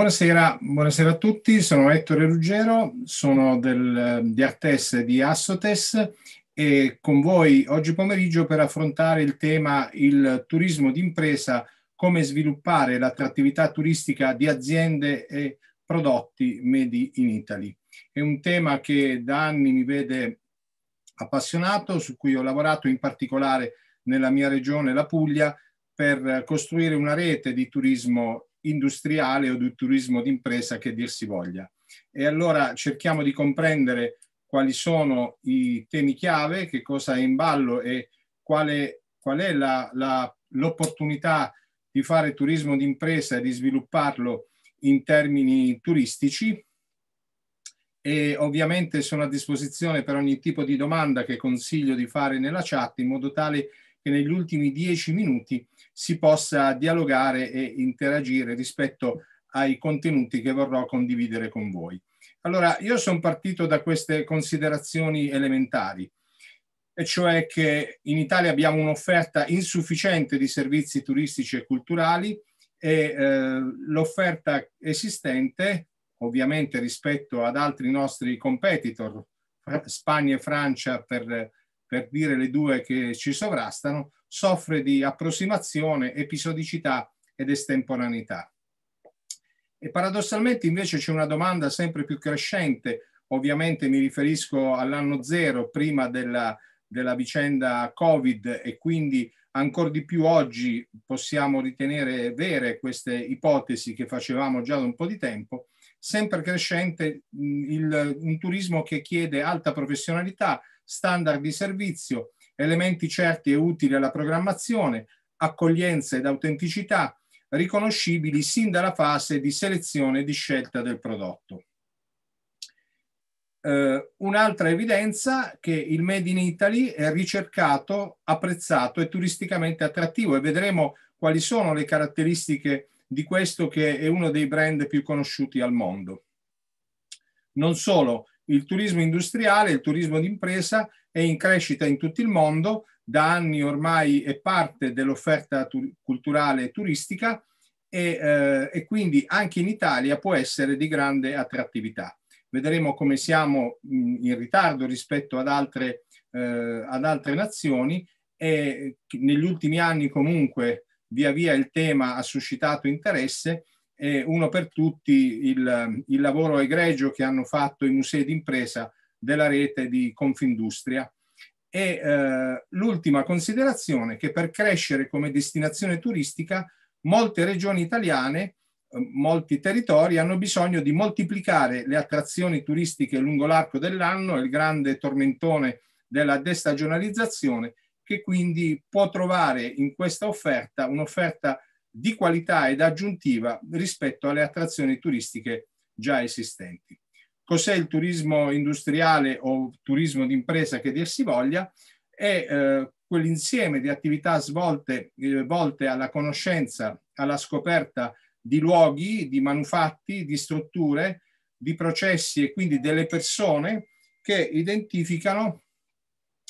Buonasera, buonasera, a tutti, sono Ettore Ruggero, sono del, di Artes di Assotes e con voi oggi pomeriggio per affrontare il tema il turismo d'impresa, come sviluppare l'attrattività turistica di aziende e prodotti made in Italy. È un tema che da anni mi vede appassionato, su cui ho lavorato in particolare nella mia regione, la Puglia, per costruire una rete di turismo industriale o di turismo d'impresa che dir si voglia. E allora cerchiamo di comprendere quali sono i temi chiave, che cosa è in ballo e quale, qual è l'opportunità di fare turismo d'impresa e di svilupparlo in termini turistici e ovviamente sono a disposizione per ogni tipo di domanda che consiglio di fare nella chat in modo tale che negli ultimi dieci minuti si possa dialogare e interagire rispetto ai contenuti che vorrò condividere con voi. Allora, io sono partito da queste considerazioni elementari, e cioè che in Italia abbiamo un'offerta insufficiente di servizi turistici e culturali e eh, l'offerta esistente, ovviamente rispetto ad altri nostri competitor, Spagna e Francia per, per dire le due che ci sovrastano, soffre di approssimazione, episodicità ed estemporaneità. E paradossalmente invece c'è una domanda sempre più crescente, ovviamente mi riferisco all'anno zero prima della, della vicenda Covid e quindi ancora di più oggi possiamo ritenere vere queste ipotesi che facevamo già da un po' di tempo, sempre crescente mm, il, un turismo che chiede alta professionalità, standard di servizio, elementi certi e utili alla programmazione, accoglienza ed autenticità, riconoscibili sin dalla fase di selezione e di scelta del prodotto. Eh, un'altra evidenza che il Made in Italy è ricercato, apprezzato e turisticamente attrattivo e vedremo quali sono le caratteristiche di questo che è uno dei brand più conosciuti al mondo. Non solo, il turismo industriale, il turismo d'impresa è in crescita in tutto il mondo, da anni ormai è parte dell'offerta culturale e turistica e, eh, e quindi anche in Italia può essere di grande attrattività. Vedremo come siamo in ritardo rispetto ad altre, eh, ad altre nazioni e negli ultimi anni comunque via via il tema ha suscitato interesse e uno per tutti il, il lavoro egregio che hanno fatto i musei d'impresa della rete di Confindustria. E eh, l'ultima considerazione che per crescere come destinazione turistica molte regioni italiane, eh, molti territori hanno bisogno di moltiplicare le attrazioni turistiche lungo l'arco dell'anno, il grande tormentone della destagionalizzazione che quindi può trovare in questa offerta un'offerta di qualità ed aggiuntiva rispetto alle attrazioni turistiche già esistenti. Cos'è il turismo industriale o turismo d'impresa che dir si voglia? È eh, quell'insieme di attività svolte eh, volte alla conoscenza, alla scoperta di luoghi, di manufatti, di strutture, di processi e quindi delle persone che identificano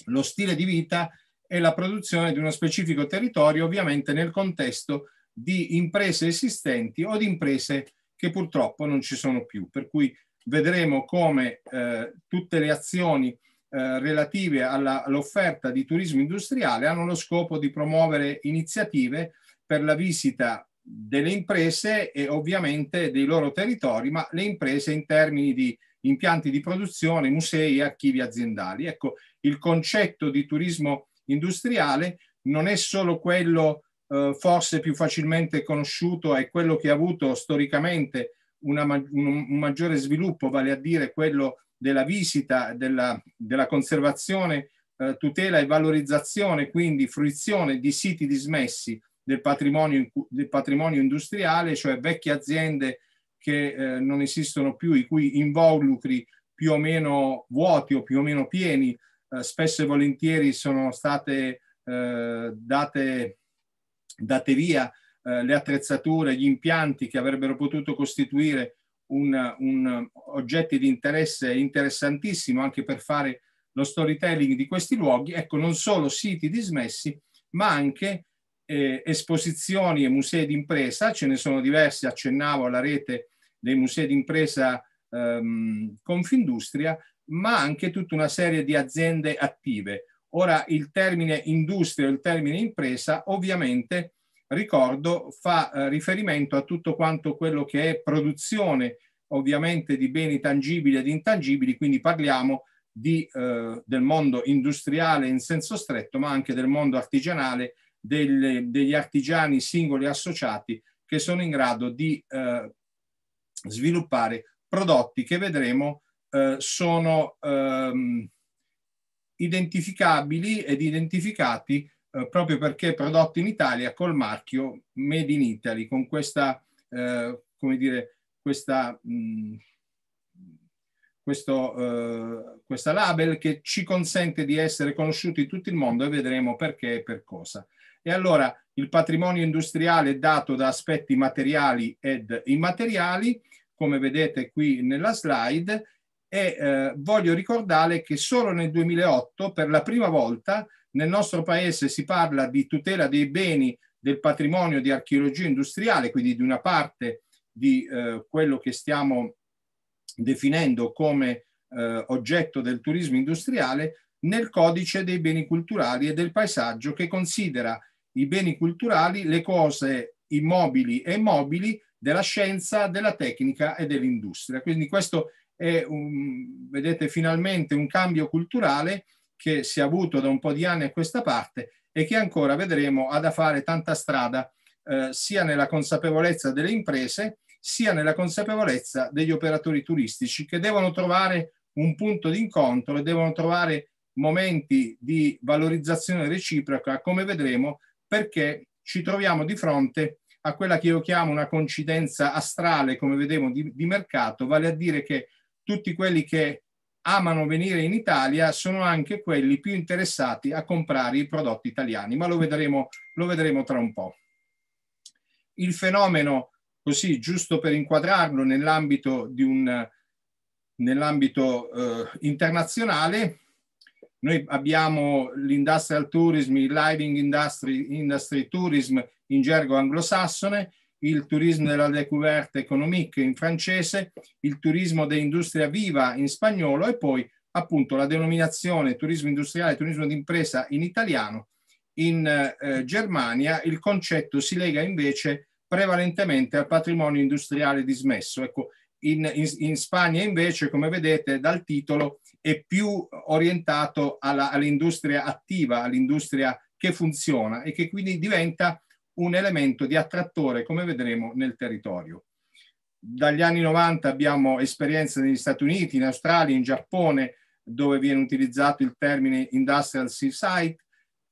lo stile di vita e la produzione di uno specifico territorio, ovviamente nel contesto di imprese esistenti o di imprese che purtroppo non ci sono più. Per cui vedremo come eh, tutte le azioni eh, relative all'offerta all di turismo industriale hanno lo scopo di promuovere iniziative per la visita delle imprese e ovviamente dei loro territori, ma le imprese in termini di impianti di produzione, musei e archivi aziendali. Ecco, il concetto di turismo industriale non è solo quello eh, forse più facilmente conosciuto, è quello che ha avuto storicamente una, un, un, maggiore sviluppo, vale a dire quello della visita, della, della conservazione, eh, tutela e valorizzazione, quindi fruizione di siti dismessi del patrimonio, del patrimonio industriale, cioè vecchie aziende che eh, non esistono più, i cui involucri più o meno vuoti o più o meno pieni, eh, spesso e volentieri sono state eh, date, date via eh, le attrezzature, gli impianti che avrebbero potuto costituire un, un oggetti di interesse interessantissimo anche per fare lo storytelling di questi luoghi, ecco non solo siti dismessi, ma anche eh, esposizioni e musei d'impresa, ce ne sono diversi, accennavo alla rete dei musei d'impresa ehm, Confindustria, ma anche tutta una serie di aziende attive. Ora il termine industria o il termine impresa ovviamente ricordo, fa eh, riferimento a tutto quanto quello che è produzione ovviamente di beni tangibili ed intangibili, quindi parliamo di, eh, del mondo industriale in senso stretto, ma anche del mondo artigianale, del, degli artigiani singoli associati che sono in grado di eh, sviluppare prodotti che vedremo eh, sono ehm, identificabili ed identificati eh, proprio perché prodotto in Italia col marchio Made in Italy, con questa, eh, come dire, questa, mh, mm, questo, eh, questa label che ci consente di essere conosciuti in tutto il mondo e vedremo perché e per cosa. E allora il patrimonio industriale è dato da aspetti materiali ed immateriali, come vedete qui nella slide, e eh, voglio ricordare che solo nel 2008 per la prima volta nel nostro paese si parla di tutela dei beni del patrimonio di archeologia industriale, quindi di una parte di eh, quello che stiamo definendo come eh, oggetto del turismo industriale nel codice dei beni culturali e del paesaggio che considera i beni culturali le cose immobili e mobili della scienza, della tecnica e dell'industria. Quindi questo è un, vedete, finalmente un cambio culturale che si è avuto da un po' di anni a questa parte e che ancora vedremo ha da fare tanta strada eh, sia nella consapevolezza delle imprese sia nella consapevolezza degli operatori turistici che devono trovare un punto d'incontro e devono trovare momenti di valorizzazione reciproca, come vedremo, perché ci troviamo di fronte a quella che io chiamo una coincidenza astrale, come vedremo, di, di mercato, vale a dire che tutti quelli che amano venire in Italia sono anche quelli più interessati a comprare i prodotti italiani, ma lo vedremo, lo vedremo tra un po'. Il fenomeno, così giusto per inquadrarlo nell'ambito di un nell'ambito eh, internazionale. Noi abbiamo l'industrial tourism, il living industry, industry tourism in gergo anglosassone, il turismo della découverte économique in francese, il turismo dell'industria viva in spagnolo e poi appunto la denominazione turismo industriale, turismo d'impresa in italiano. In eh, Germania il concetto si lega invece prevalentemente al patrimonio industriale dismesso. Ecco, in, in, in Spagna invece, come vedete dal titolo, è più orientato all'industria all attiva, all'industria che funziona e che quindi diventa un elemento di attrattore, come vedremo, nel territorio. Dagli anni 90 abbiamo esperienze negli Stati Uniti, in Australia, in Giappone, dove viene utilizzato il termine industrial seaside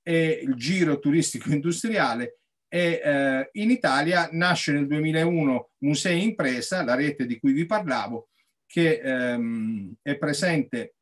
e il giro turistico industriale e eh, in Italia nasce nel 2001 Musei Impresa, la rete di cui vi parlavo, che ehm, è presente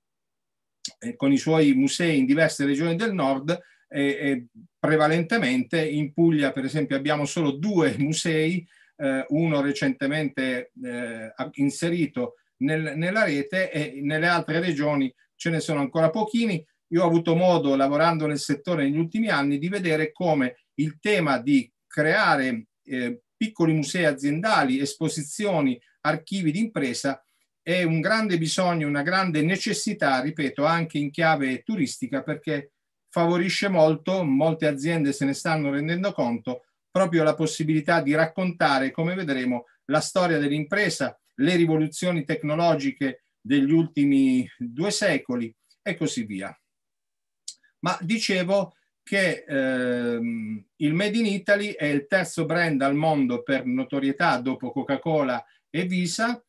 eh, con i suoi musei in diverse regioni del nord e, e prevalentemente. In Puglia, per esempio, abbiamo solo due musei, eh, uno recentemente eh, inserito nel, nella rete e nelle altre regioni ce ne sono ancora pochini. Io ho avuto modo, lavorando nel settore negli ultimi anni, di vedere come il tema di creare eh, piccoli musei aziendali, esposizioni, archivi d'impresa è un grande bisogno, una grande necessità, ripeto, anche in chiave turistica, perché favorisce molto, molte aziende se ne stanno rendendo conto, proprio la possibilità di raccontare, come vedremo, la storia dell'impresa, le rivoluzioni tecnologiche degli ultimi due secoli e così via. Ma dicevo che ehm, il Made in Italy è il terzo brand al mondo per notorietà dopo Coca-Cola e Visa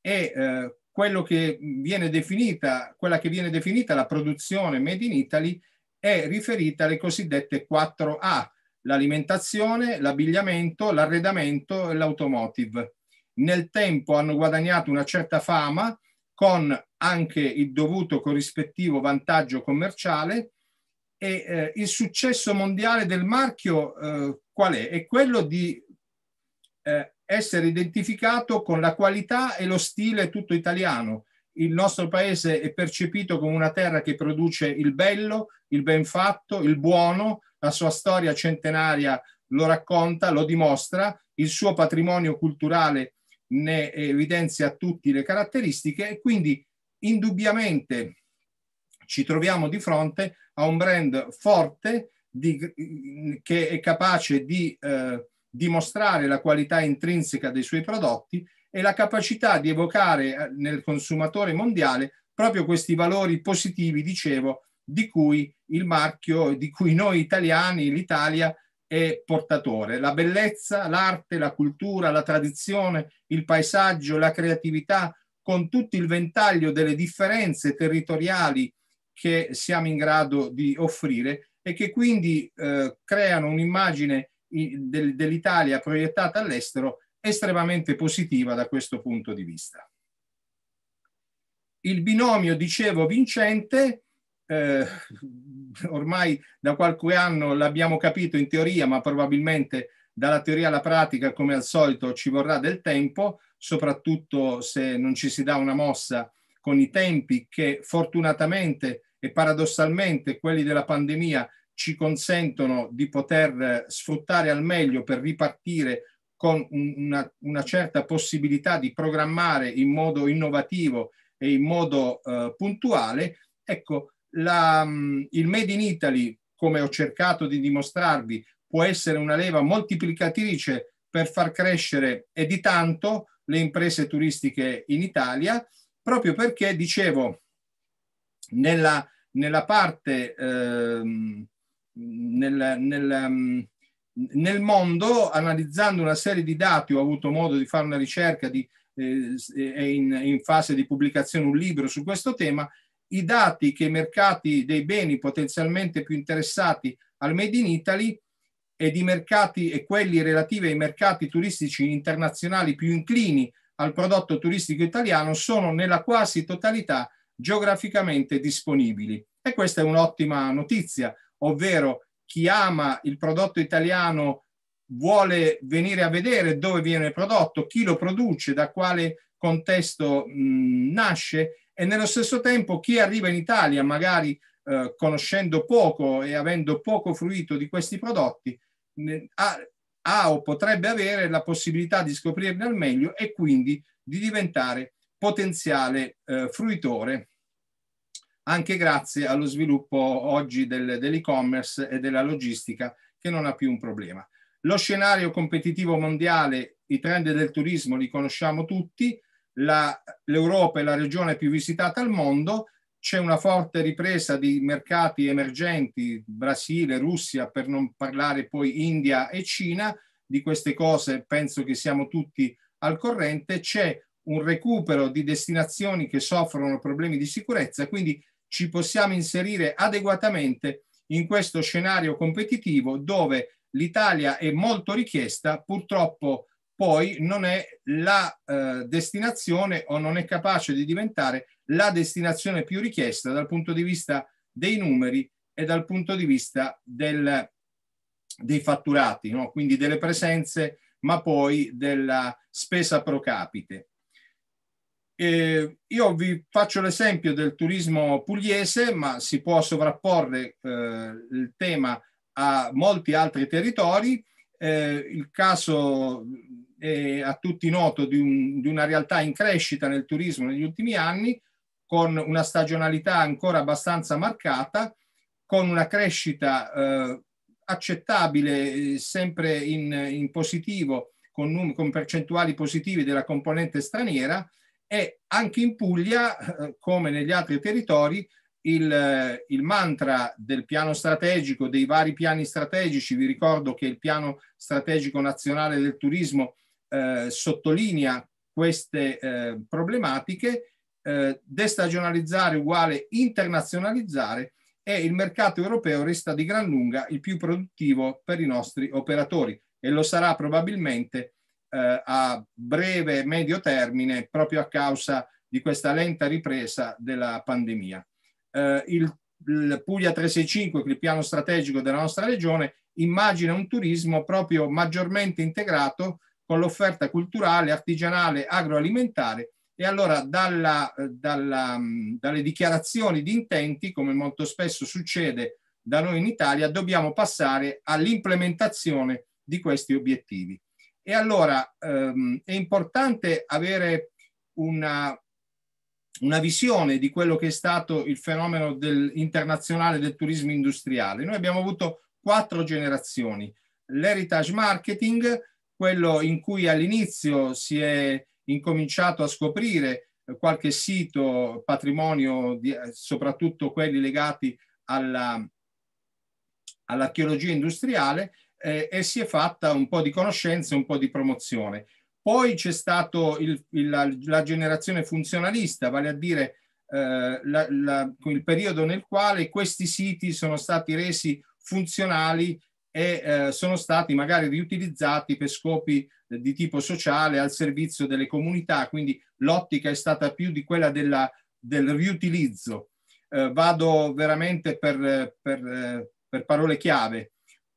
e eh, quello che viene definita, quella che viene definita la produzione Made in Italy è riferita alle cosiddette 4A, l'alimentazione, l'abbigliamento, l'arredamento e l'automotive. Nel tempo hanno guadagnato una certa fama con anche il dovuto corrispettivo vantaggio commerciale e eh, il successo mondiale del marchio eh, qual è? È quello di eh, essere identificato con la qualità e lo stile tutto italiano, il nostro paese è percepito come una terra che produce il bello, il ben fatto, il buono, la sua storia centenaria lo racconta, lo dimostra, il suo patrimonio culturale ne evidenzia tutte le caratteristiche e quindi indubbiamente ci troviamo di fronte a un brand forte di, che è capace di eh, dimostrare la qualità intrinseca dei suoi prodotti e la capacità di evocare eh, nel consumatore mondiale proprio questi valori positivi, dicevo, di cui il marchio, di cui noi italiani, l'Italia è portatore. La bellezza, l'arte, la cultura, la tradizione, il paesaggio, la creatività, con tutto il ventaglio delle differenze territoriali che siamo in grado di offrire e che quindi eh, creano un'immagine dell'Italia proiettata all'estero estremamente positiva da questo punto di vista. Il binomio, dicevo, vincente, eh, ormai da qualche anno l'abbiamo capito in teoria, ma probabilmente dalla teoria alla pratica, come al solito, ci vorrà del tempo, soprattutto se non ci si dà una mossa con i tempi che fortunatamente e paradossalmente quelli della pandemia ci consentono di poter sfruttare al meglio per ripartire con una, una, certa possibilità di programmare in modo innovativo e in modo eh, puntuale, ecco, la, mm, il Made in Italy, come ho cercato di dimostrarvi, può essere una leva moltiplicatrice per far crescere e di tanto le imprese turistiche in Italia, proprio perché, dicevo, nella, nella parte, eh, nel, nel, mm, nel mondo, analizzando una serie di dati, ho avuto modo di fare una ricerca, di, eh, eh, è in, in fase di pubblicazione un libro su questo tema, i dati che i mercati dei beni potenzialmente più interessati al Made in Italy e, di mercati, e quelli relativi ai mercati turistici internazionali più inclini al prodotto turistico italiano sono nella quasi totalità geograficamente disponibili. E questa è un'ottima notizia, ovvero chi ama il prodotto italiano vuole venire a vedere dove viene prodotto, chi lo produce, da quale contesto mh, nasce e nello stesso tempo chi arriva in Italia magari eh, conoscendo poco e avendo poco fruito di questi prodotti ne, ha, ha o potrebbe avere la possibilità di scoprirne al meglio e quindi di diventare potenziale eh, fruitore anche grazie allo sviluppo oggi del, dell'e-commerce e della logistica che non ha più un problema. Lo scenario competitivo mondiale, i trend del turismo li conosciamo tutti, l'Europa è la regione più visitata al mondo, c'è una forte ripresa di mercati emergenti, Brasile, Russia, per non parlare poi India e Cina, di queste cose penso che siamo tutti al corrente, c'è un recupero di destinazioni che soffrono problemi di sicurezza, quindi ci possiamo inserire adeguatamente in questo scenario competitivo dove l'Italia è molto richiesta, purtroppo poi non è la eh, destinazione o non è capace di diventare la destinazione più richiesta dal punto di vista dei numeri e dal punto di vista del, dei fatturati, no? quindi delle presenze, ma poi della spesa pro capite. Eh, io vi faccio l'esempio del turismo pugliese, ma si può sovrapporre eh, il tema a molti altri territori. Eh, il caso è a tutti noto di, un, di una realtà in crescita nel turismo negli ultimi anni, con una stagionalità ancora abbastanza marcata, con una crescita eh, accettabile, eh, sempre in, in positivo, con, con percentuali positivi della componente straniera, e anche in Puglia, eh, come negli altri territori, il, il, mantra del piano strategico, dei vari piani strategici, vi ricordo che il piano strategico nazionale del turismo eh, sottolinea queste eh, problematiche, eh, destagionalizzare uguale internazionalizzare e il mercato europeo resta di gran lunga il più produttivo per i nostri operatori e lo sarà probabilmente eh, a breve e medio termine proprio a causa di questa lenta ripresa della pandemia. Eh, il, il Puglia 365, che è il piano strategico della nostra regione, immagina un turismo proprio maggiormente integrato con l'offerta culturale, artigianale, agroalimentare e allora dalla, eh, dalla, mm, dalle dichiarazioni di intenti, come molto spesso succede da noi in Italia, dobbiamo passare all'implementazione di questi obiettivi. E allora ehm, è importante avere una, una visione di quello che è stato il fenomeno del, internazionale del turismo industriale. Noi abbiamo avuto quattro generazioni. L'heritage marketing, quello in cui all'inizio si è incominciato a scoprire qualche sito patrimonio, di, soprattutto quelli legati alla, all'archeologia industriale eh, e si è fatta un po' di conoscenza, un po' di promozione. Poi c'è stata la, la, generazione funzionalista, vale a dire eh, la, la, il periodo nel quale questi siti sono stati resi funzionali e eh, sono stati magari riutilizzati per scopi di tipo sociale al servizio delle comunità, quindi l'ottica è stata più di quella della, del riutilizzo. Eh, vado veramente per, per, per parole chiave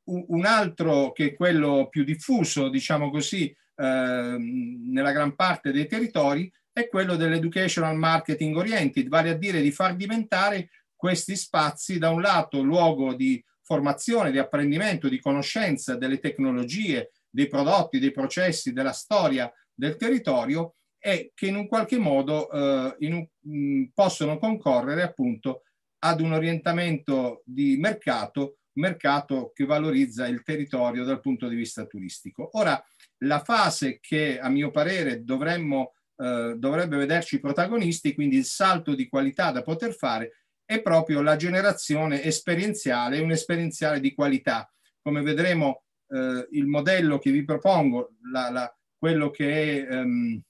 un altro che è quello più diffuso, diciamo così, ehm, nella gran parte dei territori, è quello dell'educational marketing oriented, vale a dire di far diventare questi spazi da un lato luogo di formazione, di apprendimento, di conoscenza delle tecnologie, dei prodotti, dei processi, della storia del territorio e che in un qualche modo eh, in un, mm, possono concorrere appunto ad un orientamento di mercato mercato che valorizza il territorio dal punto di vista turistico. Ora, la fase che a mio parere dovremmo, eh, dovrebbe vederci protagonisti, quindi il salto di qualità da poter fare, è proprio la generazione esperienziale, un esperienziale di qualità. Come vedremo, eh, il modello che vi propongo, la, la, quello che è, ehm,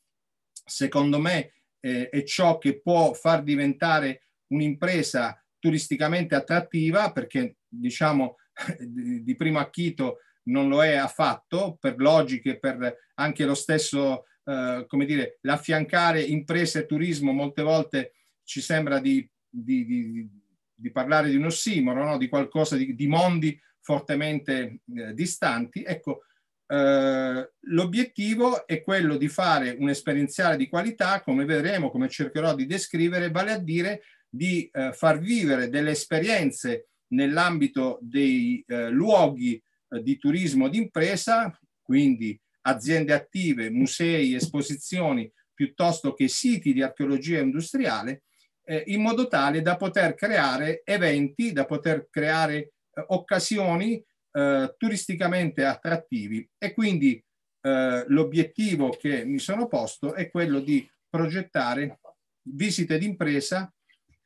secondo me eh, è ciò che può far diventare un'impresa turisticamente attrattiva perché diciamo di primo acchito non lo è affatto per logiche, per anche lo stesso, eh, come dire, l'affiancare imprese e turismo molte volte ci sembra di, di, di, di parlare di un ossimoro, no? di qualcosa di, mondi fortemente eh, distanti. Ecco, eh, l'obiettivo è quello di fare un esperienziale di qualità, come vedremo, come cercherò di descrivere, vale a dire di eh, far vivere delle esperienze nell'ambito dei eh, luoghi eh, di turismo d'impresa, quindi aziende attive, musei, esposizioni, piuttosto che siti di archeologia industriale, eh, in modo tale da poter creare eventi, da poter creare eh, occasioni eh, turisticamente attrattivi e quindi l'obiettivo che mi sono posto è quello di progettare visite d'impresa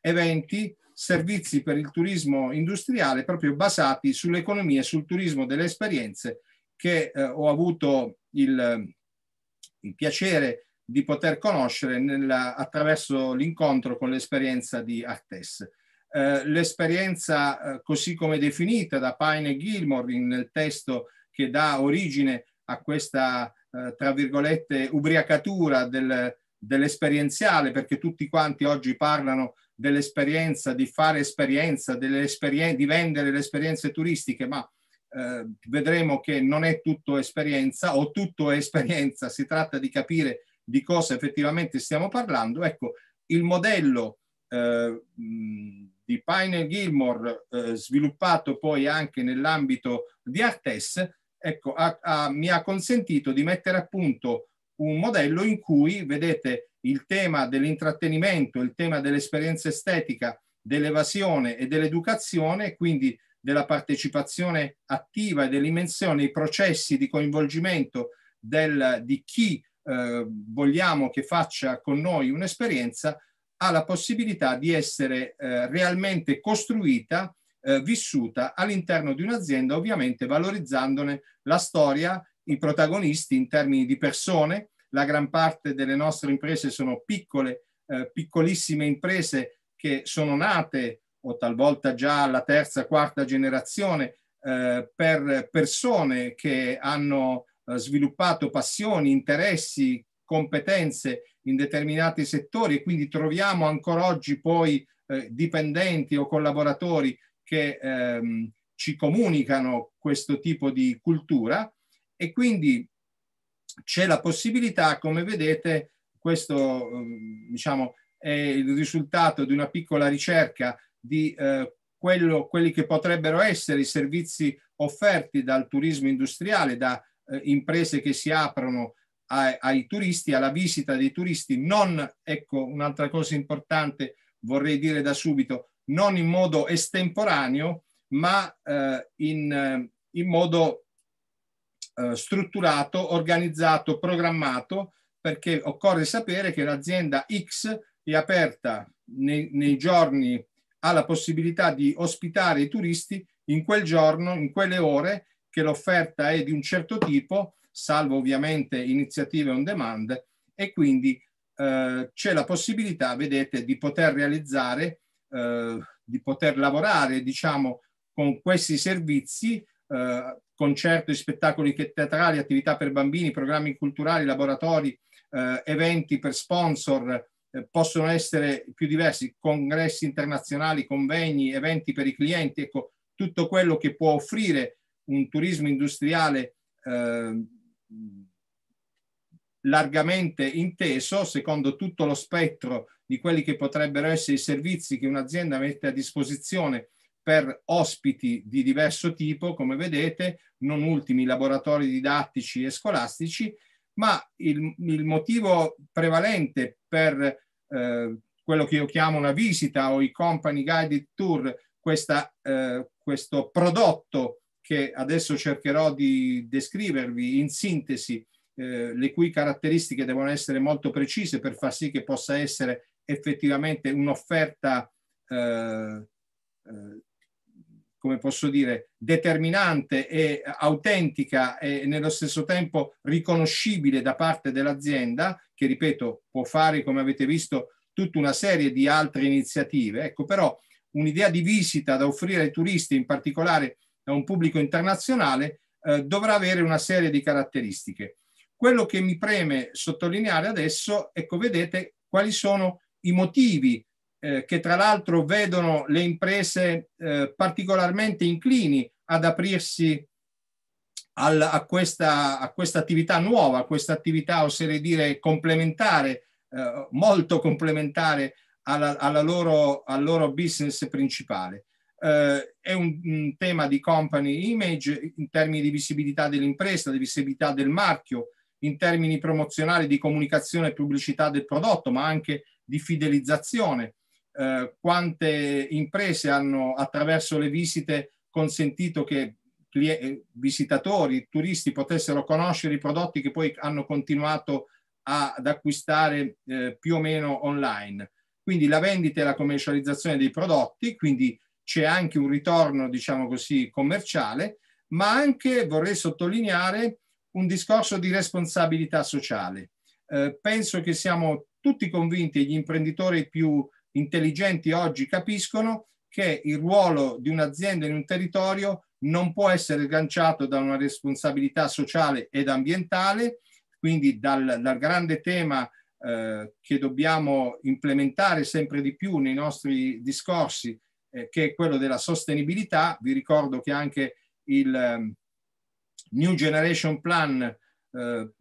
eventi, servizi per il turismo industriale proprio basati sull'economia e sul turismo delle esperienze che eh, ho avuto il, eh, il, piacere di poter conoscere nella, attraverso l'incontro con l'esperienza di Artes. Eh, l'esperienza eh, così come definita da Pine e Gilmore nel testo che dà origine a questa eh, tra virgolette ubriacatura del, dell'esperienziale perché tutti quanti oggi parlano dell'esperienza, di fare esperienza, esperien- di vendere le esperienze turistiche, ma eh, vedremo che non è tutto esperienza o tutto è esperienza, si tratta di capire di cosa effettivamente stiamo parlando. Ecco, il modello eh, di Pine Gilmore, eh, sviluppato poi anche nell'ambito di Artes, ecco, ha, ha, mi ha consentito di mettere a punto un modello in cui, vedete, il tema dell'intrattenimento, il tema dell'esperienza estetica, dell'evasione e dell'educazione, quindi della partecipazione attiva e dell'immensione, i processi di coinvolgimento del, di chi eh, vogliamo che faccia con noi un'esperienza, ha la possibilità di essere eh, realmente costruita, eh, vissuta all'interno di un'azienda, ovviamente valorizzandone la storia, i protagonisti in termini di persone, la gran parte delle nostre imprese sono piccole, eh, piccolissime imprese che sono nate o talvolta già la terza, quarta generazione eh, per persone che hanno eh, sviluppato passioni, interessi, competenze in determinati settori e quindi troviamo ancora oggi poi eh, dipendenti o collaboratori che ehm, ci comunicano questo tipo di cultura e quindi c'è la possibilità, come vedete, questo ehm, diciamo, è il risultato di una piccola ricerca di eh, quello, quelli che potrebbero essere i servizi offerti dal turismo industriale, da eh, imprese che si aprono ai, ai turisti, alla visita dei turisti, non, ecco un'altra cosa importante vorrei dire da subito, non in modo estemporaneo, ma eh, in, eh, in modo eh, strutturato, organizzato, programmato, perché occorre sapere che l'azienda X è aperta nei, nei giorni, ha la possibilità di ospitare i turisti in quel giorno, in quelle ore, che l'offerta è di un certo tipo, salvo ovviamente iniziative on demand, e quindi eh, c'è la possibilità, vedete, di poter realizzare, eh, di poter lavorare, diciamo, con questi servizi eh, concerto e spettacoli teatrali, attività per bambini, programmi culturali, laboratori, eh, eventi per sponsor, eh, possono essere più diversi, congressi internazionali, convegni, eventi per i clienti, ecco, tutto quello che può offrire un turismo industriale eh, largamente inteso, secondo tutto lo spettro di quelli che potrebbero essere i servizi che un'azienda mette a disposizione per ospiti di diverso tipo, come vedete, non ultimi laboratori didattici e scolastici, ma il, il motivo prevalente per eh, quello che io chiamo una visita o i company guided tour, questa, eh, questo prodotto che adesso cercherò di descrivervi in sintesi, eh, le cui caratteristiche devono essere molto precise per far sì che possa essere effettivamente un'offerta eh, eh come posso dire, determinante e autentica e nello stesso tempo riconoscibile da parte dell'azienda, che ripeto può fare, come avete visto, tutta una serie di altre iniziative. Ecco, però un'idea di visita da offrire ai turisti, in particolare a un pubblico internazionale, eh, dovrà avere una serie di caratteristiche. Quello che mi preme sottolineare adesso, ecco, vedete quali sono i motivi eh, che tra l'altro vedono le imprese eh, particolarmente inclini ad aprirsi al, a, questa, a, questa, attività nuova, a questa attività oserei dire complementare, eh, molto complementare alla, alla loro, al loro business principale. Eh, è un, un, tema di company image in termini di visibilità dell'impresa, di visibilità del marchio, in termini promozionali di comunicazione e pubblicità del prodotto, ma anche di fidelizzazione. Eh, quante imprese hanno attraverso le visite consentito che eh, visitatori, turisti potessero conoscere i prodotti che poi hanno continuato ad acquistare eh, più o meno online. Quindi la vendita e la commercializzazione dei prodotti, quindi c'è anche un ritorno, diciamo così, commerciale, ma anche vorrei sottolineare un discorso di responsabilità sociale. Eh, penso che siamo tutti convinti, gli imprenditori più intelligenti oggi capiscono che il ruolo di un'azienda in un territorio non può essere lanciato da una responsabilità sociale ed ambientale, quindi dal, dal grande tema eh, che dobbiamo implementare sempre di più nei nostri discorsi, eh, che è quello della sostenibilità. Vi ricordo che anche il um, New Generation Plan eh,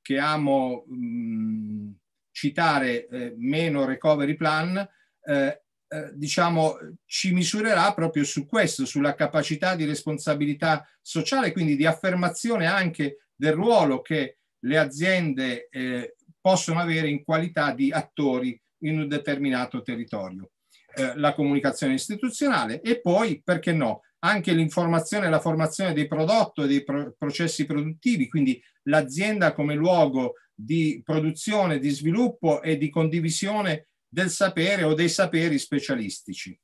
che amo mh, mm, citare, eh, meno Recovery Plan, eh, eh, diciamo, ci misurerà proprio su questo, sulla capacità di responsabilità sociale, quindi di affermazione anche del ruolo che le aziende eh, possono avere in qualità di attori in un determinato territorio. Eh, la comunicazione istituzionale e poi, perché no, anche l'informazione e la formazione dei prodotti e dei pro processi produttivi, quindi l'azienda come luogo di produzione, di sviluppo e di condivisione del sapere o dei saperi specialistici.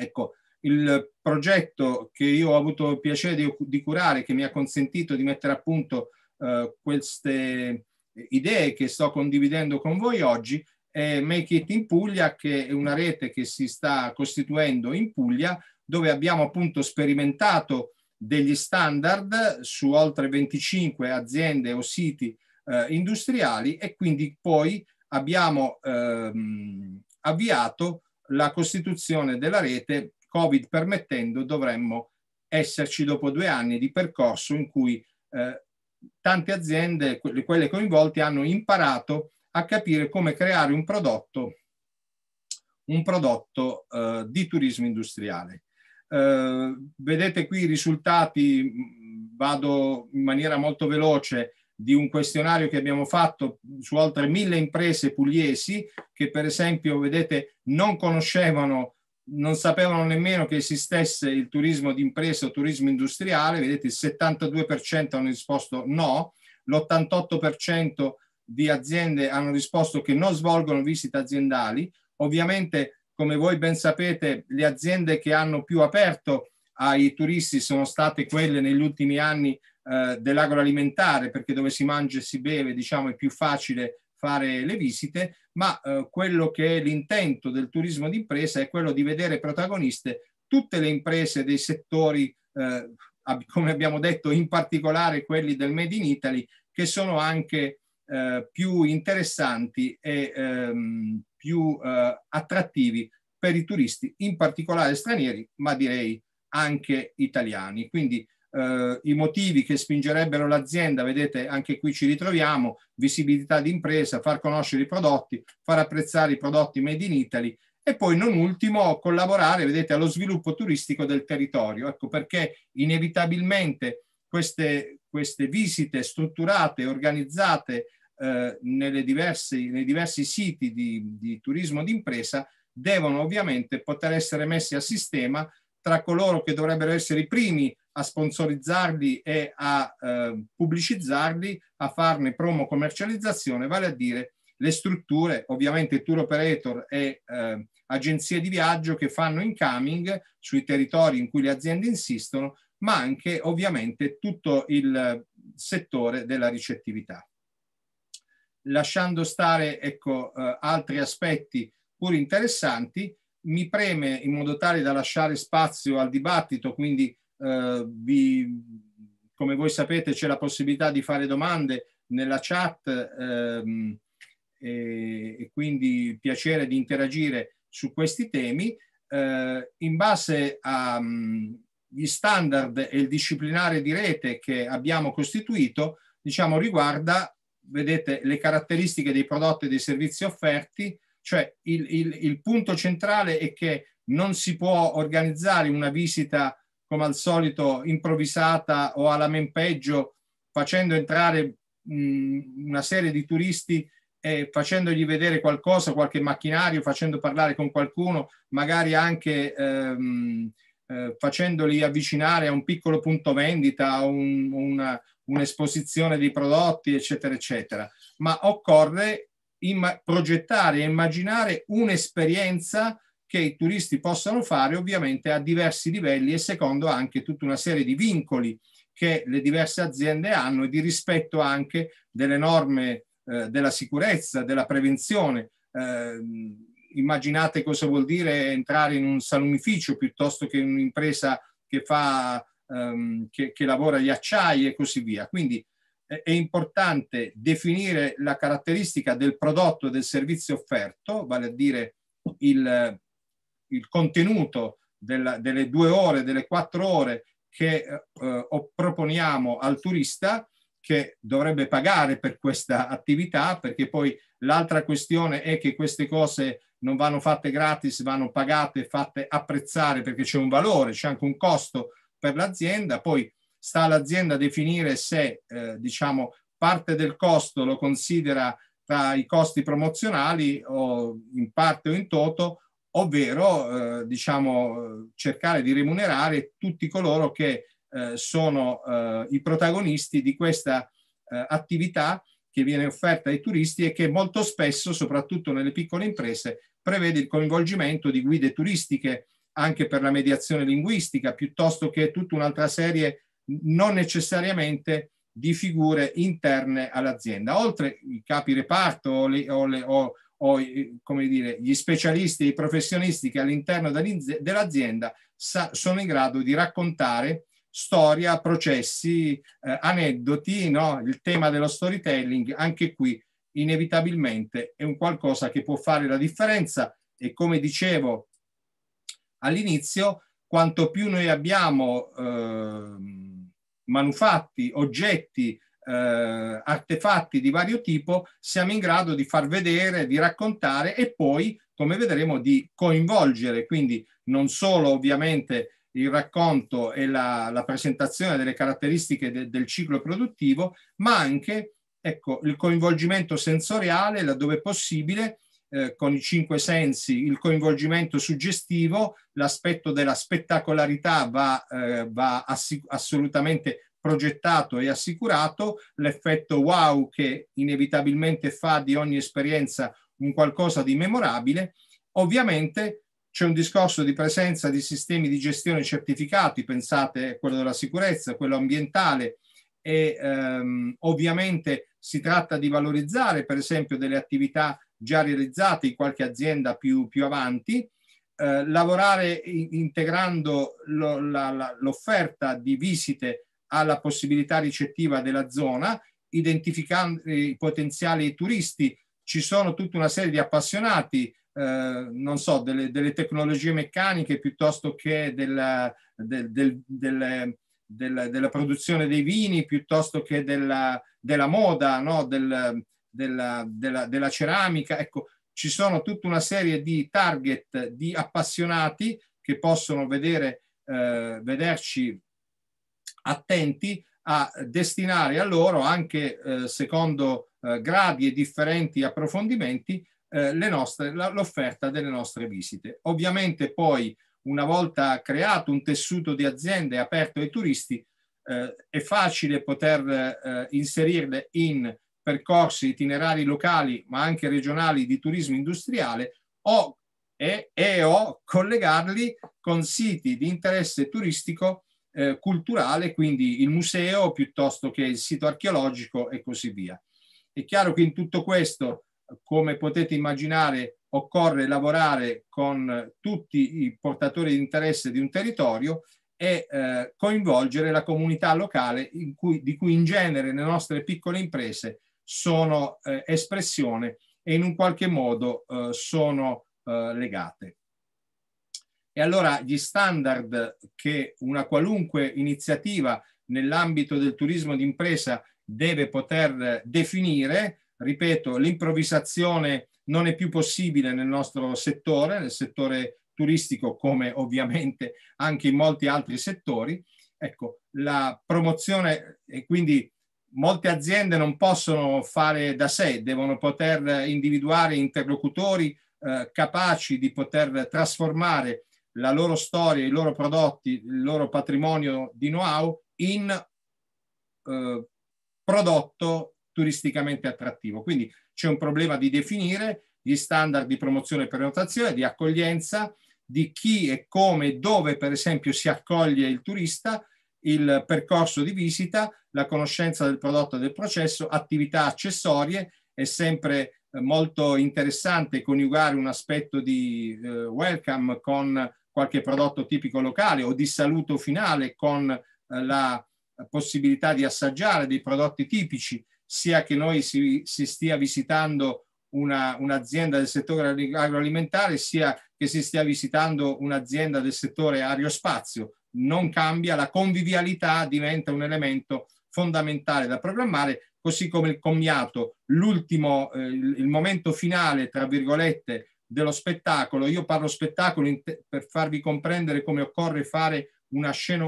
Ecco, il progetto che io ho avuto il piacere di, di curare, che mi ha consentito di mettere a punto eh, queste idee che sto condividendo con voi oggi, è Make It in Puglia, che è una rete che si sta costituendo in Puglia, dove abbiamo appunto sperimentato degli standard su oltre 25 aziende o siti eh, industriali e quindi poi abbiamo ehm, avviato la costituzione della rete, Covid permettendo, dovremmo esserci dopo due anni di percorso in cui eh, tante aziende, quelle coinvolte, hanno imparato a capire come creare un prodotto, un prodotto eh, di turismo industriale. Eh, vedete qui i risultati, vado in maniera molto veloce, di un questionario che abbiamo fatto su oltre mille imprese pugliesi che per esempio, vedete, non conoscevano, non sapevano nemmeno che esistesse il turismo d'impresa o turismo industriale, vedete il 72% hanno risposto no, l'88% di aziende hanno risposto che non svolgono visite aziendali. Ovviamente, come voi ben sapete, le aziende che hanno più aperto ai turisti sono state quelle negli ultimi anni eh, dell'agroalimentare, perché dove si mangia e si beve diciamo, è più facile fare le visite, ma eh, quello che è l'intento del turismo d'impresa è quello di vedere protagoniste tutte le imprese dei settori, eh, come abbiamo detto, in particolare quelli del Made in Italy, che sono anche eh, più interessanti e ehm, più eh, attrattivi per i turisti, in particolare stranieri, ma direi anche italiani. Quindi eh, i motivi che spingerebbero l'azienda, vedete anche qui ci ritroviamo, visibilità d'impresa, far conoscere i prodotti, far apprezzare i prodotti made in Italy e poi non ultimo collaborare, vedete, allo sviluppo turistico del territorio. Ecco perché inevitabilmente queste, queste visite strutturate, organizzate eh, diverse, nei diversi siti di, di turismo d'impresa devono ovviamente poter essere messi a sistema tra coloro che dovrebbero essere i primi a sponsorizzarli e a eh, pubblicizzarli, a farne promo commercializzazione, vale a dire le strutture, ovviamente tour operator e eh, agenzie di viaggio che fanno incoming sui territori in cui le aziende insistono, ma anche ovviamente tutto il settore della ricettività. Lasciando stare ecco, eh, altri aspetti pur interessanti, mi preme in modo tale da lasciare spazio al dibattito, quindi eh, vi, come voi sapete c'è la possibilità di fare domande nella chat ehm, e, e, quindi piacere di interagire su questi temi. Eh, in base agli mm, standard e il disciplinare di rete che abbiamo costituito, diciamo, riguarda, vedete, le caratteristiche dei prodotti e dei servizi offerti, cioè il, il, il punto centrale è che non si può organizzare una visita come al solito improvvisata o alla men peggio, facendo entrare mh, una serie di turisti e facendogli vedere qualcosa, qualche macchinario, facendo parlare con qualcuno, magari anche ehm, eh, facendoli avvicinare a un piccolo punto vendita, a un, una, un'esposizione dei prodotti, eccetera, eccetera. Ma occorre imma- progettare e immaginare un'esperienza che i turisti possano fare ovviamente a diversi livelli e secondo anche tutta una serie di vincoli che le diverse aziende hanno e di rispetto anche delle norme eh, della sicurezza, della prevenzione. Eh, immaginate cosa vuol dire entrare in un salumificio piuttosto che in un'impresa che, fa, ehm, che, che lavora gli acciai e così via. Quindi è importante definire la caratteristica del prodotto e del servizio offerto, vale a dire il, il contenuto della, delle due ore, delle quattro ore che eh, proponiamo al turista che dovrebbe pagare per questa attività perché poi l'altra questione è che queste cose non vanno fatte gratis, vanno pagate, fatte apprezzare perché c'è un valore, c'è anche un costo per l'azienda, poi sta all'azienda a definire se eh, diciamo parte del costo lo considera tra i costi promozionali o in parte o in toto ovvero eh, diciamo, cercare di remunerare tutti coloro che eh, sono eh, i protagonisti di questa eh, attività che viene offerta ai turisti e che molto spesso, soprattutto nelle piccole imprese, prevede il coinvolgimento di guide turistiche anche per la mediazione linguistica, piuttosto che tutta un'altra serie non necessariamente di figure interne all'azienda. Oltre i capi reparto o, le, o, le, o o come dire, gli specialisti e i professionisti che all'interno dell'azienda sono in grado di raccontare storia, processi, eh, aneddoti, no? il tema dello storytelling, anche qui inevitabilmente è un qualcosa che può fare la differenza e come dicevo all'inizio, quanto più noi abbiamo eh, manufatti, oggetti, eh, artefatti di vario tipo siamo in grado di far vedere, di raccontare e poi, come vedremo, di coinvolgere, quindi non solo ovviamente il racconto e la, la presentazione delle caratteristiche de, del ciclo produttivo, ma anche ecco, il coinvolgimento sensoriale laddove possibile, eh, con i cinque sensi, il coinvolgimento suggestivo, l'aspetto della spettacolarità va, eh, va assolutamente progettato e assicurato, l'effetto wow che inevitabilmente fa di ogni esperienza un qualcosa di memorabile. Ovviamente c'è un discorso di presenza di sistemi di gestione certificati, pensate a quello della sicurezza, quello ambientale e ehm, ovviamente si tratta di valorizzare per esempio delle attività già realizzate in qualche azienda più, più avanti, eh, lavorare in, integrando l'offerta di visite alla possibilità ricettiva della zona, identificando i potenziali turisti. Ci sono tutta una serie di appassionati, eh, non so, delle, delle, tecnologie meccaniche piuttosto che della, del, del, del, della, produzione dei vini, piuttosto che della, della moda, no? della, della ceramica. Ecco, ci sono tutta una serie di target di appassionati che possono vedere, eh, vederci attenti a destinare a loro anche eh, secondo eh, gradi e differenti approfondimenti eh, l'offerta delle nostre visite. Ovviamente poi una volta creato un tessuto di aziende aperto ai turisti eh, è facile poter eh, inserirle in percorsi itinerari locali ma anche regionali di turismo industriale o, e, e o collegarli con siti di interesse turistico eh, culturale, quindi il museo piuttosto che il sito archeologico e così via. È chiaro che in tutto questo, come potete immaginare, occorre lavorare con tutti i portatori di interesse di un territorio e eh, coinvolgere la comunità locale cui, di cui in genere le nostre piccole imprese sono eh, espressione e in un qualche modo eh, sono eh, legate. E allora gli standard che una qualunque iniziativa nell'ambito del turismo d'impresa deve poter definire, ripeto, l'improvvisazione non è più possibile nel nostro settore, nel settore turistico come ovviamente anche in molti altri settori. Ecco, la promozione e quindi molte aziende non possono fare da sé, devono poter individuare interlocutori eh, capaci di poter trasformare la loro storia, i loro prodotti, il loro patrimonio di know-how in eh, prodotto turisticamente attrattivo. Quindi c'è un problema di definire gli standard di promozione e prenotazione, di accoglienza, di chi e come e dove per esempio si accoglie il turista, il percorso di visita, la conoscenza del prodotto e del processo, attività accessorie e sempre molto interessante coniugare un aspetto di eh, welcome con qualche prodotto tipico locale o di saluto finale con eh, la possibilità di assaggiare dei prodotti tipici, sia che noi si, si stia visitando una, un'azienda del settore agroalimentare, sia che si stia visitando un'azienda del settore aerospazio. Non cambia, la convivialità diventa un elemento fondamentale da programmare così come il commiato, l'ultimo, eh, il momento finale, tra virgolette, dello spettacolo. Io parlo spettacolo te- per farvi comprendere come occorre fare una scena,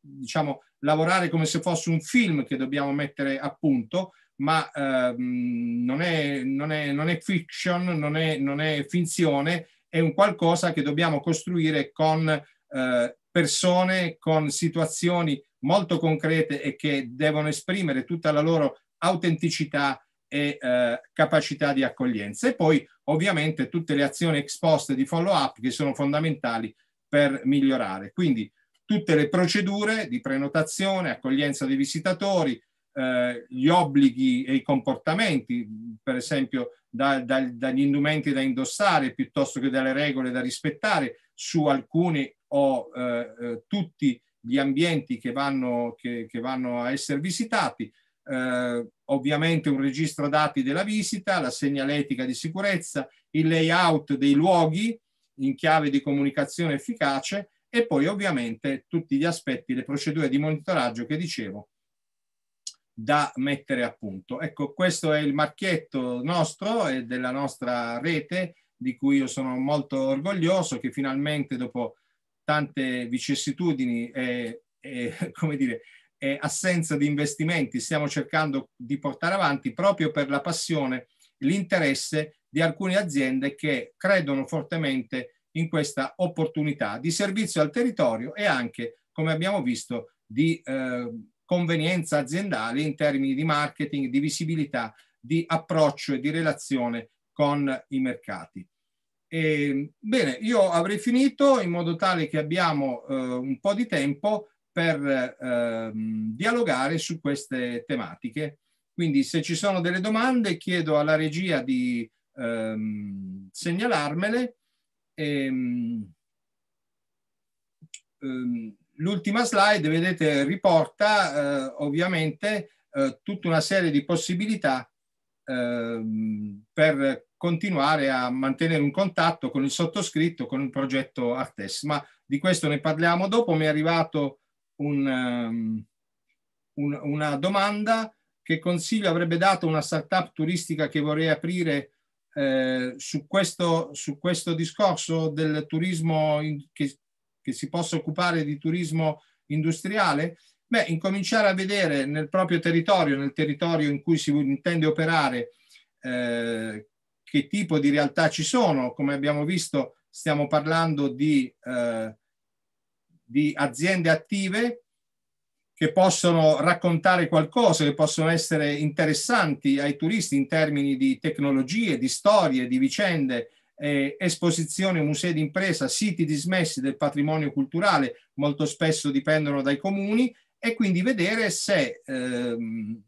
diciamo, lavorare come se fosse un film che dobbiamo mettere a punto, ma ehm, non, è, non, è, non, è, fiction, non è, non è finzione, è un qualcosa che dobbiamo costruire con eh, persone con situazioni molto concrete e che devono esprimere tutta la loro autenticità e eh, capacità di accoglienza. E poi ovviamente tutte le azioni esposte di follow up che sono fondamentali per migliorare. Quindi tutte le procedure di prenotazione, accoglienza dei visitatori, eh, gli obblighi e i comportamenti, per esempio da, da, dagli indumenti da indossare piuttosto che dalle regole da rispettare su alcuni o eh, eh, tutti gli ambienti che vanno, che, che vanno a essere visitati, eh, ovviamente un registro dati della visita, la segnaletica di sicurezza, il layout dei luoghi in chiave di comunicazione efficace e poi ovviamente tutti gli aspetti, le procedure di monitoraggio che dicevo da mettere a punto. Ecco, questo è il marchietto nostro e della nostra rete di cui io sono molto orgoglioso che finalmente dopo tante vicissitudini e, e come dire, e assenza di investimenti stiamo cercando di portare avanti proprio per la passione, l'interesse di alcune aziende che credono fortemente in questa opportunità di servizio al territorio e anche, come abbiamo visto, di eh, convenienza aziendale in termini di marketing, di visibilità, di approccio e di relazione con i mercati. E, ehm, bene, io avrei finito in modo tale che abbiamo eh, un po' di tempo per eh, dialogare su queste tematiche. Quindi se ci sono delle domande chiedo alla regia di ehm, segnalarmele. Ehm, ehm L'ultima slide, vedete, riporta eh, ovviamente eh, tutta una serie di possibilità ehm, per continuare a mantenere un contatto con il sottoscritto, con il progetto Artes. Ma di questo ne parliamo dopo. Mi è arrivato un, um, un, una domanda che consiglio avrebbe dato una startup turistica che vorrei aprire eh, su, questo, su, questo, discorso del turismo in, che, che, si possa occupare di turismo industriale? Beh, incominciare a vedere nel proprio territorio, nel territorio in cui si intende operare, eh, che tipo di realtà ci sono. Come abbiamo visto, stiamo parlando di, eh, di aziende attive che possono raccontare qualcosa, che possono essere interessanti ai turisti in termini di tecnologie, di storie, di vicende, eh, esposizioni, musei d'impresa, siti dismessi del patrimonio culturale, molto spesso dipendono dai comuni, e quindi vedere se ehm,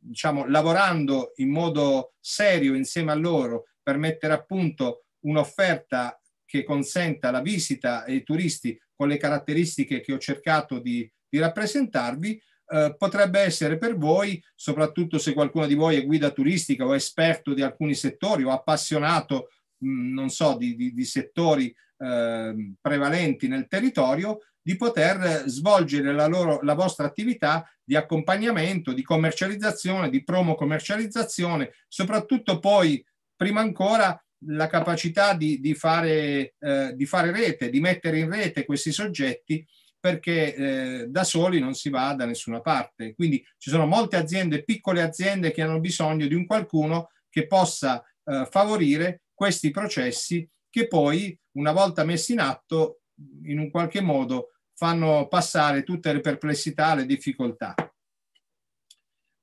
diciamo, lavorando in modo serio insieme a loro per mettere a punto un'offerta che consenta la visita ai turisti con le caratteristiche che ho cercato di, di rappresentarvi, eh, potrebbe essere per voi, soprattutto se qualcuno di voi è guida turistica o esperto di alcuni settori o appassionato, mh, mm, non so, di, di, di settori eh, prevalenti nel territorio, di poter svolgere la, loro, la vostra attività di accompagnamento, di commercializzazione, di promo commercializzazione, soprattutto poi, prima ancora, la capacità di, di, fare, eh, di fare rete, di mettere in rete questi soggetti perché eh, da soli non si va da nessuna parte. Quindi ci sono molte aziende, piccole aziende che hanno bisogno di un qualcuno che possa eh, favorire questi processi che poi, una volta messi in atto, in un qualche modo fanno passare tutte le perplessità, le difficoltà.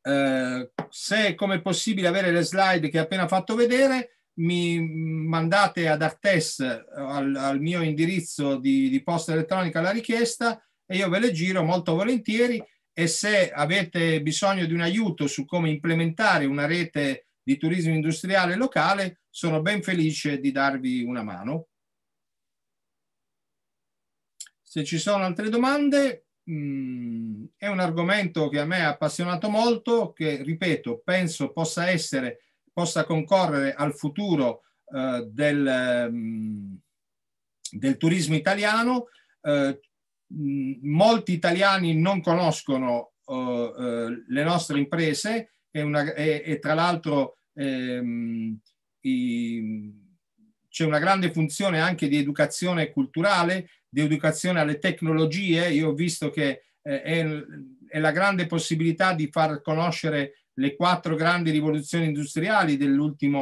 Eh, se come possibile avere le slide che ho appena fatto vedere, mi mandate ad Artes eh, al, al mio indirizzo di, di posta elettronica la richiesta e io ve le giro molto volentieri e se avete bisogno di un aiuto su come implementare una rete di turismo industriale locale, sono ben felice di darvi una mano. Se ci sono altre domande, mh, mm, è un argomento che a me ha appassionato molto, che ripeto, penso possa essere, possa concorrere al futuro eh, del, mh, mm, del, turismo italiano. Eh, mm, molti italiani non conoscono eh, eh le nostre imprese e, una, e, e tra l'altro ehm, c'è una grande funzione anche di educazione culturale di educazione alle tecnologie, io ho visto che eh, è, è, la grande possibilità di far conoscere le quattro grandi rivoluzioni industriali degli ultimi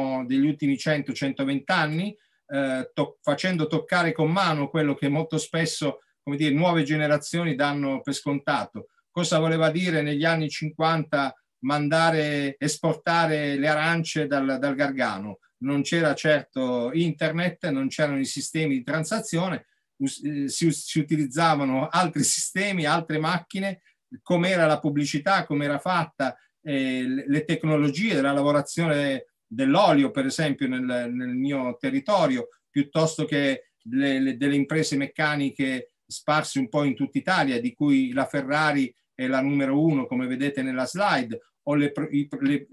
100-120 anni, eh, to facendo toccare con mano quello che molto spesso come dire, nuove generazioni danno per scontato. Cosa voleva dire negli anni 50 mandare, esportare le arance dal, dal Gargano? Non c'era certo internet, non c'erano i sistemi di transazione, eh, si, si utilizzavano altri sistemi, altre macchine, com'era la pubblicità, com'era fatta, eh, le tecnologie della lavorazione dell'olio, per esempio, nel, nel, mio territorio, piuttosto che le, le, delle imprese meccaniche sparse un po' in tutta Italia, di cui la Ferrari è la numero uno, come vedete nella slide, o le, le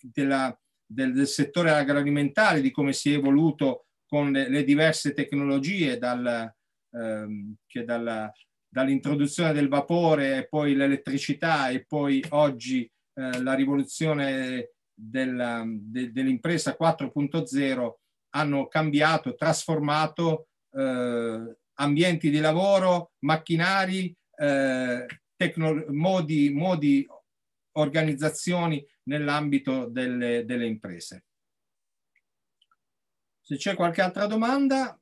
della, del, del, settore agroalimentare, di come si è evoluto con le, diverse tecnologie dal, ehm, che dalla, dall'introduzione del vapore e poi l'elettricità e poi oggi eh, la rivoluzione della, de, dell'impresa 4.0 hanno cambiato, trasformato eh, ambienti di lavoro, macchinari, eh, tecno, modi, modi, organizzazioni nell'ambito delle, delle imprese. Se c'è qualche altra domanda,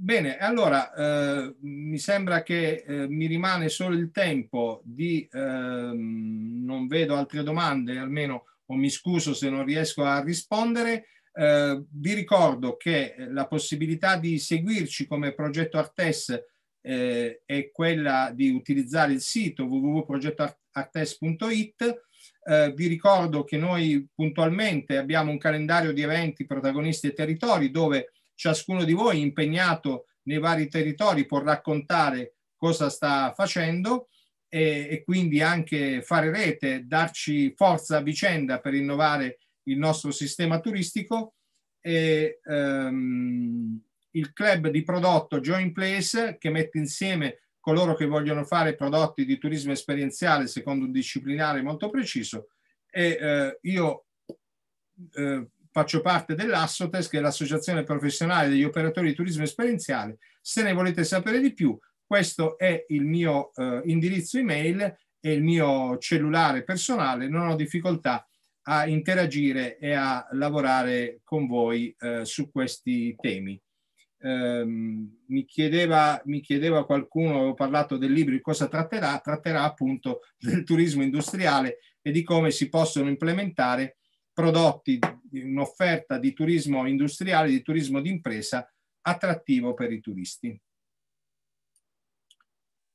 Bene, allora eh, mi sembra che eh, mi rimane solo il tempo di, ehm, non vedo altre domande, almeno o mi scuso se non riesco a rispondere. Eh, vi ricordo che eh, la possibilità di seguirci come progetto Artes eh, è quella di utilizzare il sito www.progettoartes.it. Eh, vi ricordo che noi puntualmente abbiamo un calendario di eventi protagonisti e territori dove ciascuno di voi impegnato nei vari territori può raccontare cosa sta facendo e, e quindi anche fare rete, darci forza a vicenda per innovare il nostro sistema turistico e ehm, il club di prodotto Join Place che mette insieme coloro che vogliono fare prodotti di turismo esperienziale secondo un disciplinare molto preciso e eh, io eh, faccio parte dell'Assotes, che è l'Associazione Professionale degli Operatori di Turismo Esperienziale. Se ne volete sapere di più, questo è il mio eh, indirizzo email e il mio cellulare personale. Non ho difficoltà a interagire e a lavorare con voi eh, su questi temi. Ehm, mi, chiedeva, mi chiedeva qualcuno, avevo parlato del libro, di cosa tratterà, tratterà appunto del turismo industriale e di come si possono implementare prodotti un'offerta di turismo industriale, di turismo d'impresa attrattivo per i turisti.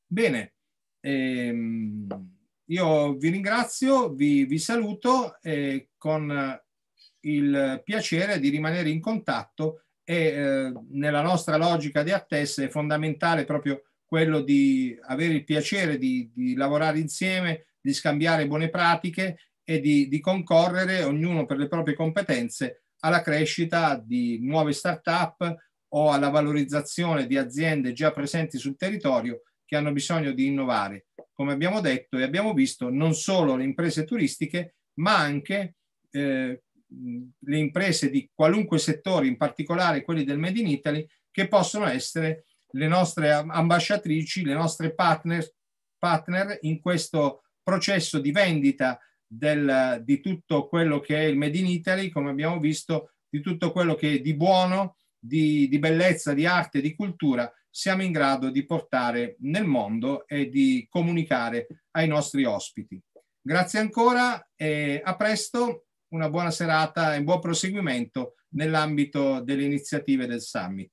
Bene, ehm, io vi ringrazio, vi, vi saluto eh, con il piacere di rimanere in contatto e eh, nella nostra logica di Attess è fondamentale proprio quello di avere il piacere di, di lavorare insieme, di scambiare buone pratiche e di, di concorrere, ognuno per le proprie competenze, alla crescita di nuove start-up o alla valorizzazione di aziende già presenti sul territorio che hanno bisogno di innovare. Come abbiamo detto e abbiamo visto, non solo le imprese turistiche, ma anche eh, le imprese di qualunque settore, in particolare quelli del Made in Italy, che possono essere le nostre ambasciatrici, le nostre partner, partner in questo processo di vendita del, di tutto quello che è il Made in Italy, come abbiamo visto, di tutto quello che è di buono, di, di bellezza, di arte, di cultura, siamo in grado di portare nel mondo e di comunicare ai nostri ospiti. Grazie ancora e a presto, una buona serata e un buon proseguimento nell'ambito delle iniziative del Summit.